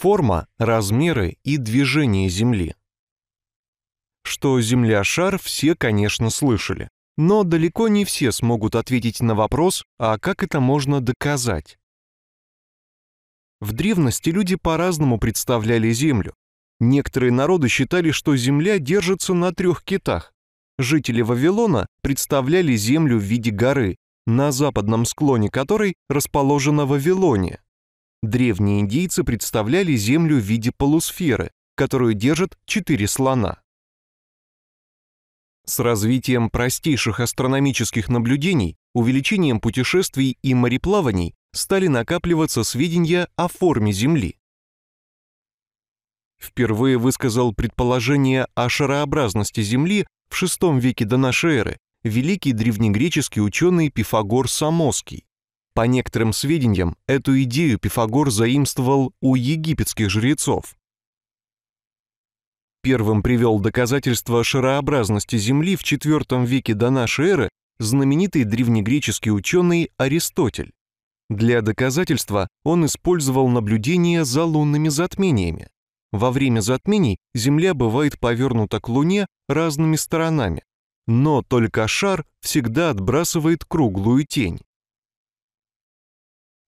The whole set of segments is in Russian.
Форма, размеры и движение Земли. Что Земля – шар, все, конечно, слышали. Но далеко не все смогут ответить на вопрос, а как это можно доказать? В древности люди по-разному представляли Землю. Некоторые народы считали, что Земля держится на трех китах. Жители Вавилона представляли Землю в виде горы, на западном склоне которой расположена Вавилония. Древние индейцы представляли Землю в виде полусферы, которую держат четыре слона. С развитием простейших астрономических наблюдений, увеличением путешествий и мореплаваний стали накапливаться сведения о форме Земли. Впервые высказал предположение о шарообразности Земли в VI веке до н.э. великий древнегреческий ученый Пифагор Самоский. По некоторым сведениям, эту идею Пифагор заимствовал у египетских жрецов. Первым привел доказательство шарообразности Земли в IV веке до нашей эры знаменитый древнегреческий ученый Аристотель. Для доказательства он использовал наблюдения за лунными затмениями. Во время затмений Земля бывает повернута к Луне разными сторонами, но только шар всегда отбрасывает круглую тень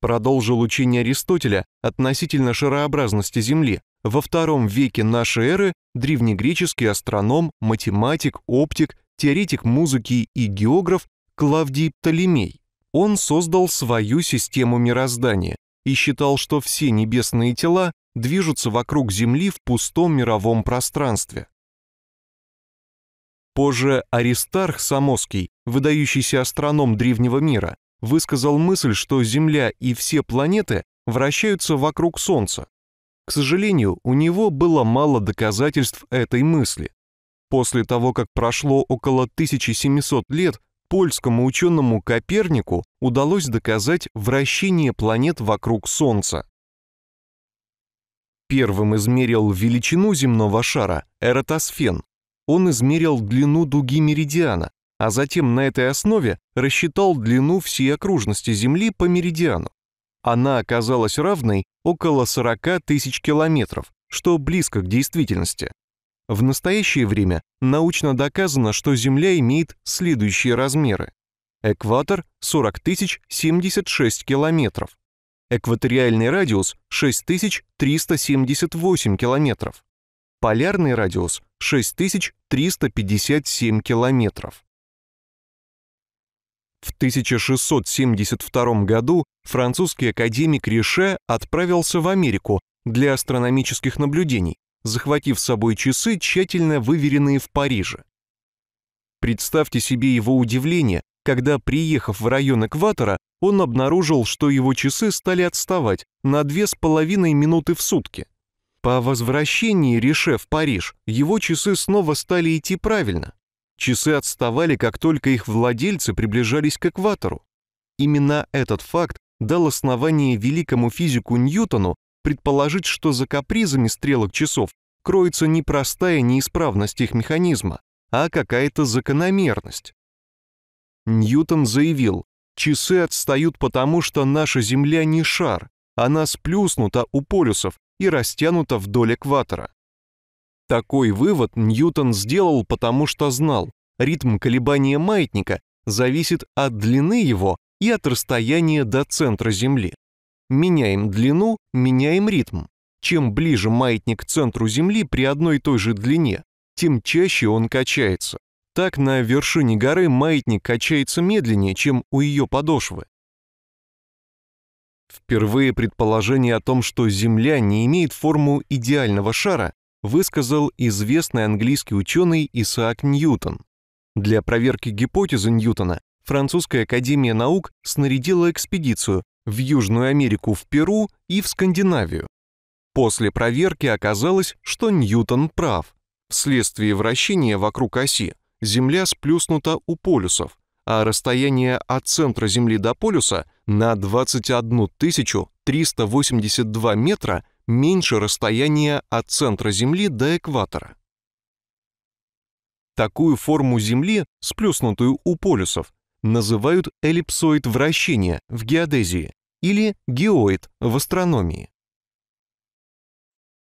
продолжил учение Аристотеля относительно шарообразности Земли. Во втором веке нашей эры древнегреческий астроном, математик, оптик, теоретик музыки и географ Клавдий Птолемей. Он создал свою систему мироздания и считал, что все небесные тела движутся вокруг Земли в пустом мировом пространстве. Позже Аристарх Самоский, выдающийся астроном древнего мира, высказал мысль, что Земля и все планеты вращаются вокруг Солнца. К сожалению, у него было мало доказательств этой мысли. После того, как прошло около 1700 лет, польскому ученому Копернику удалось доказать вращение планет вокруг Солнца. Первым измерил величину земного шара Эратосфен. Он измерил длину дуги меридиана, а затем на этой основе рассчитал длину всей окружности Земли по меридиану. Она оказалась равной около 40 тысяч километров, что близко к действительности. В настоящее время научно доказано, что Земля имеет следующие размеры. Экватор – 40 076 километров. Экваториальный радиус – 6378 километров. Полярный радиус – 6357 километров. В 1672 году французский академик Рише отправился в Америку для астрономических наблюдений, захватив с собой часы, тщательно выверенные в Париже. Представьте себе его удивление, когда, приехав в район экватора, он обнаружил, что его часы стали отставать на две с половиной минуты в сутки. По возвращении Рише в Париж его часы снова стали идти правильно, Часы отставали, как только их владельцы приближались к экватору. Именно этот факт дал основание великому физику Ньютону предположить, что за капризами стрелок часов кроется не простая неисправность их механизма, а какая-то закономерность. Ньютон заявил, часы отстают потому, что наша Земля не шар, она сплюснута у полюсов и растянута вдоль экватора. Такой вывод Ньютон сделал, потому что знал, ритм колебания маятника зависит от длины его и от расстояния до центра Земли. Меняем длину, меняем ритм. Чем ближе маятник к центру Земли при одной и той же длине, тем чаще он качается. Так на вершине горы маятник качается медленнее, чем у ее подошвы. Впервые предположение о том, что Земля не имеет форму идеального шара, высказал известный английский ученый Исаак Ньютон. Для проверки гипотезы Ньютона Французская академия наук снарядила экспедицию в Южную Америку, в Перу и в Скандинавию. После проверки оказалось, что Ньютон прав. Вследствие вращения вокруг оси Земля сплюснута у полюсов, а расстояние от центра Земли до полюса на 21 382 метра меньше расстояния от центра Земли до экватора. Такую форму Земли, сплюснутую у полюсов, называют эллипсоид вращения в геодезии или геоид в астрономии.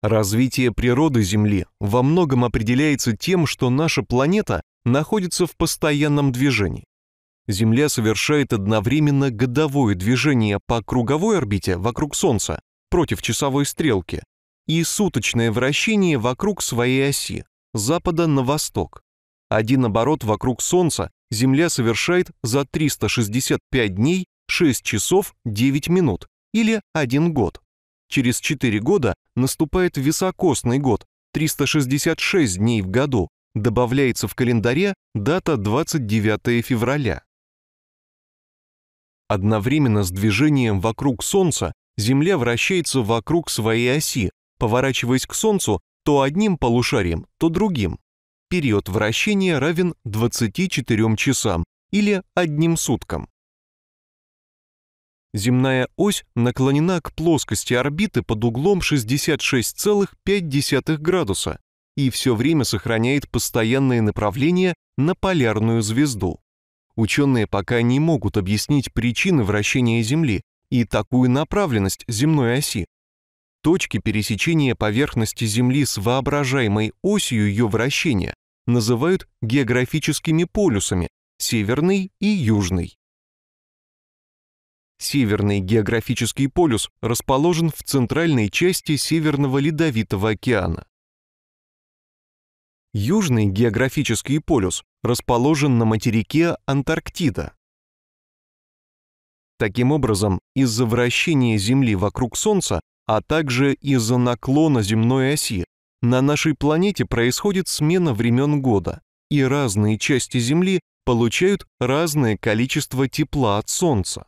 Развитие природы Земли во многом определяется тем, что наша планета находится в постоянном движении. Земля совершает одновременно годовое движение по круговой орбите вокруг Солнца против часовой стрелки, и суточное вращение вокруг своей оси, запада на восток. Один оборот вокруг Солнца Земля совершает за 365 дней 6 часов 9 минут или 1 год. Через 4 года наступает високосный год, 366 дней в году, добавляется в календаре дата 29 февраля. Одновременно с движением вокруг Солнца Земля вращается вокруг своей оси, поворачиваясь к Солнцу то одним полушарием, то другим. Период вращения равен 24 часам или одним суткам. Земная ось наклонена к плоскости орбиты под углом 66,5 градуса и все время сохраняет постоянное направление на полярную звезду. Ученые пока не могут объяснить причины вращения Земли, и такую направленность земной оси. Точки пересечения поверхности Земли с воображаемой осью ее вращения называют географическими полюсами – северный и южный. Северный географический полюс расположен в центральной части Северного Ледовитого океана. Южный географический полюс расположен на материке Антарктида. Таким образом, из-за вращения Земли вокруг Солнца, а также из-за наклона земной оси, на нашей планете происходит смена времен года, и разные части Земли получают разное количество тепла от Солнца.